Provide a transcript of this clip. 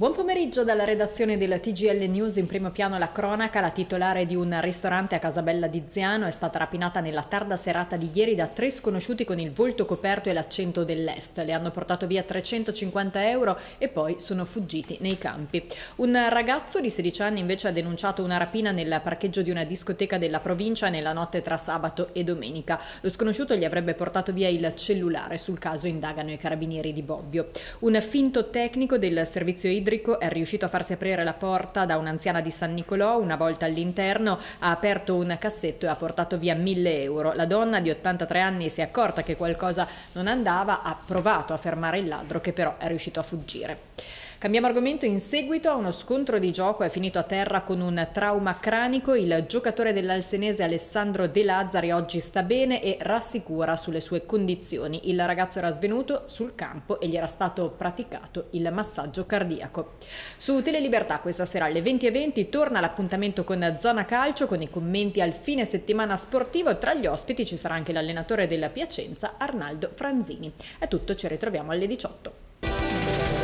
Buon pomeriggio dalla redazione della TGL News in primo piano la cronaca, la titolare di un ristorante a Casabella di Ziano è stata rapinata nella tarda serata di ieri da tre sconosciuti con il volto coperto e l'accento dell'est. Le hanno portato via 350 euro e poi sono fuggiti nei campi. Un ragazzo di 16 anni invece ha denunciato una rapina nel parcheggio di una discoteca della provincia nella notte tra sabato e domenica. Lo sconosciuto gli avrebbe portato via il cellulare, sul caso indagano i carabinieri di Bobbio. Un finto tecnico del servizio idrico idrico, è riuscito a farsi aprire la porta da un'anziana di San Nicolò, una volta all'interno ha aperto un cassetto e ha portato via 1000 euro. La donna di 83 anni si è accorta che qualcosa non andava, ha provato a fermare il ladro che però è riuscito a fuggire. Cambiamo argomento in seguito a uno scontro di gioco. È finito a terra con un trauma cranico. Il giocatore dell'Alsenese Alessandro De Lazzari oggi sta bene e rassicura sulle sue condizioni. Il ragazzo era svenuto sul campo e gli era stato praticato il massaggio cardiaco. Su Telelibertà questa sera alle 20.20 torna l'appuntamento con Zona Calcio con i commenti al fine settimana sportivo. Tra gli ospiti ci sarà anche l'allenatore della Piacenza Arnaldo Franzini. È tutto, ci ritroviamo alle 18.